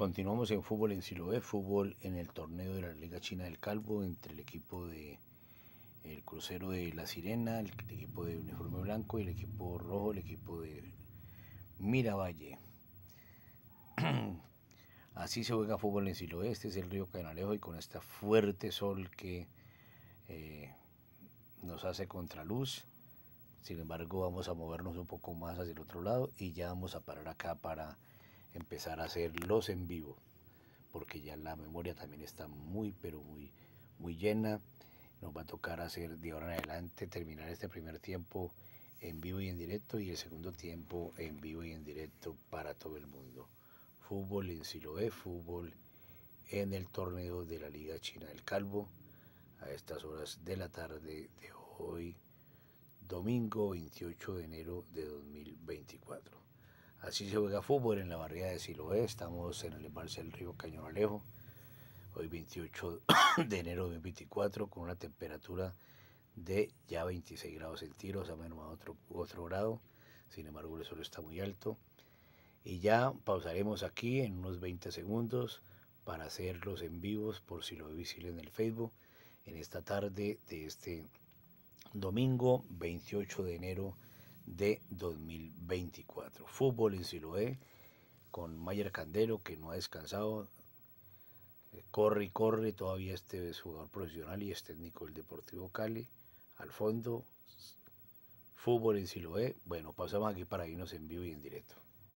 Continuamos en fútbol en Siloé, fútbol en el torneo de la Liga China del Calvo entre el equipo de el crucero de La Sirena, el, equipo de uniforme blanco y el equipo rojo, el equipo de Miravalle. Así se juega fútbol en Siloé, este es el río Canalejo y con este fuerte sol que eh, nos hace contraluz. Sin embargo, vamos a movernos un poco más hacia el otro lado y ya vamos a parar acá para empezar a hacerlos en vivo, porque ya la memoria también está muy, pero muy, muy llena. Nos va a tocar hacer de ahora en adelante, terminar este primer tiempo en vivo y en directo y el segundo tiempo en vivo y en directo para todo el mundo. Fútbol en Siloé, fútbol en el torneo de la Liga China del Calvo a estas horas de la tarde de hoy, domingo 28 de enero de 2024. Así se juega fútbol en la barriada de Siloé, estamos en el embalse del río Cañón Alejo, hoy 28 de enero de 2024, con una temperatura de ya 26 grados centígrados, a menos de otro, otro grado, sin embargo el sol está muy alto. Y ya pausaremos aquí en unos 20 segundos para hacerlos en vivos por si lo visible en el Facebook en esta tarde de este domingo 28 de enero de 2024. Fútbol en Siloé, con Mayer Candelo, que no ha descansado, eh, corre y corre, todavía este es jugador profesional y es técnico del Deportivo Cali, al fondo, fútbol en Siloé. Bueno, pasamos aquí para irnos en vivo y en directo.